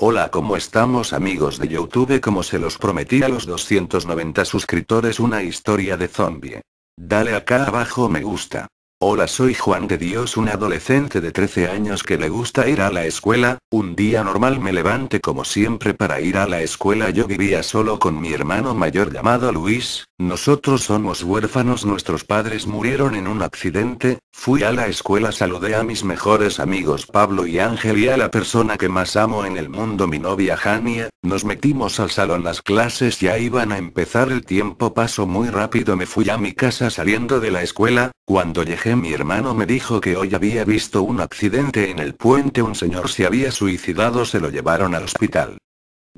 Hola, ¿cómo estamos amigos de YouTube? Como se los prometí a los 290 suscriptores, una historia de zombie. Dale acá abajo me gusta. Hola soy Juan de Dios, un adolescente de 13 años que le gusta ir a la escuela, un día normal me levante como siempre para ir a la escuela yo vivía solo con mi hermano mayor llamado Luis, nosotros somos huérfanos nuestros padres murieron en un accidente, fui a la escuela saludé a mis mejores amigos Pablo y Ángel y a la persona que más amo en el mundo mi novia Jania, nos metimos al salón las clases ya iban a empezar el tiempo pasó muy rápido me fui a mi casa saliendo de la escuela, cuando llegué mi hermano me dijo que hoy había visto un accidente en el puente, un señor se había suicidado, se lo llevaron al hospital.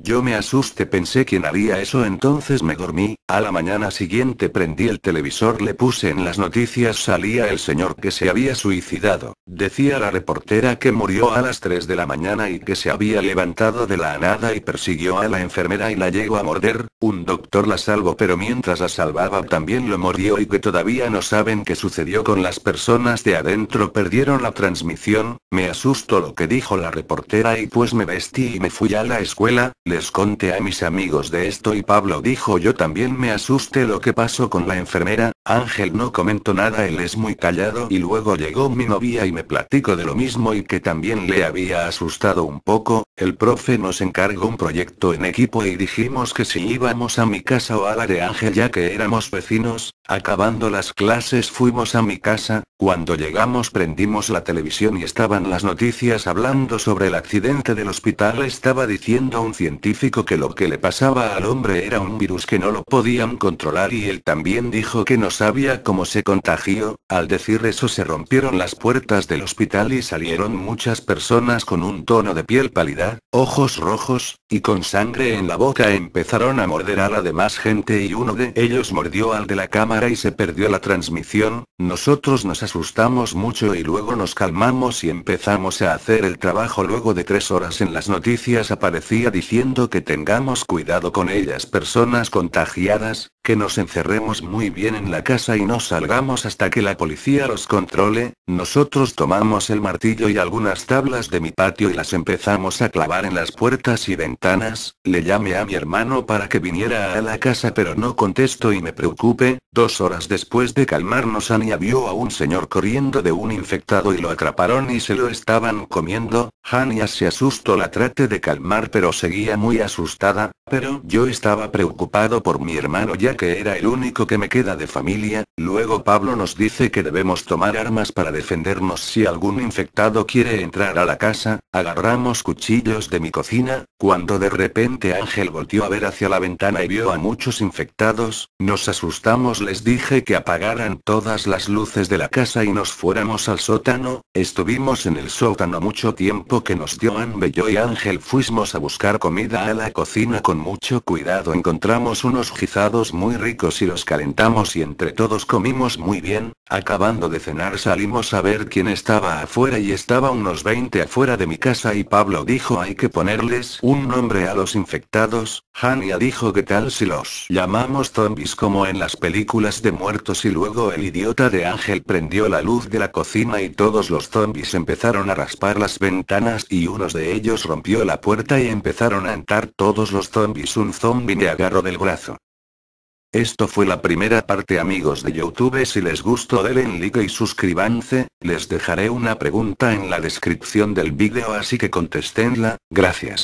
Yo me asusté, pensé quién haría eso, entonces me dormí, a la mañana siguiente prendí el televisor, le puse en las noticias, salía el señor que se había suicidado, decía la reportera que murió a las 3 de la mañana y que se había levantado de la nada y persiguió a la enfermera y la llegó a morder, un doctor la salvó pero mientras la salvaba también lo mordió y que todavía no saben qué sucedió con las personas de adentro, perdieron la transmisión, me asustó lo que dijo la reportera y pues me vestí y me fui a la escuela, les conté a mis amigos de esto y Pablo dijo yo también me asusté lo que pasó con la enfermera, Ángel no comentó nada, él es muy callado y luego llegó mi novia y me platico de lo mismo y que también le había asustado un poco, el profe nos encargó un proyecto en equipo y dijimos que si íbamos a mi casa o a la de Ángel ya que éramos vecinos, acabando las clases fuimos a mi casa, cuando llegamos prendimos la televisión y estaban las noticias hablando sobre el accidente del hospital estaba diciendo a un científico que lo que le pasaba al hombre era un virus que no lo podían controlar y él también dijo que no sabía cómo se contagió, al decir eso se rompieron las puertas del hospital y salieron muchas personas con un tono de piel pálida ojos rojos, y con sangre en la boca empezaron a morder a la demás gente y uno de ellos mordió al de la cámara y se perdió la transmisión, nosotros nos asustamos mucho y luego nos calmamos y empezamos a hacer el trabajo luego de tres horas en las noticias aparecía diciendo que tengamos cuidado con ellas personas contagiadas, que nos encerremos muy bien en la casa y no salgamos hasta que la policía los controle, nosotros tomamos el martillo y algunas tablas de mi patio y las empezamos a clavar en las puertas y ventanas, le llamé a mi hermano para que viniera a la casa pero no contesto y me preocupe, dos horas después de calmarnos Ania vio a un señor corriendo de un infectado y lo atraparon y se lo estaban comiendo, Hania se asustó la trate de calmar pero seguía muy asustada, pero, yo estaba preocupado por mi hermano ya que era el único que me queda de familia, luego Pablo nos dice que debemos tomar armas para defendernos si algún infectado quiere entrar a la casa, agarramos cuchillos de mi cocina, cuando de repente Ángel volteó a ver hacia la ventana y vio a muchos infectados, nos asustamos les dije que apagaran todas las luces de la casa y nos fuéramos al sótano, estuvimos en el sótano mucho tiempo que nos dio yo y Ángel fuimos a buscar comida a la cocina con mucho cuidado encontramos unos gizados muy ricos y los calentamos y entre todos comimos muy bien, acabando de cenar salimos a ver quién estaba afuera y estaba unos 20 afuera de mi casa y Pablo dijo hay que ponerles un nombre a los infectados, Hania dijo que tal si los llamamos zombies como en las películas de muertos y luego el idiota de Ángel prendió la luz de la cocina y todos los zombies empezaron a raspar las ventanas y unos de ellos rompió la puerta y empezaron a entrar todos los zombies Zombie un Zombie me agarro del brazo. Esto fue la primera parte amigos de Youtube si les gustó denle like y suscríbanse, les dejaré una pregunta en la descripción del vídeo así que contestenla, gracias.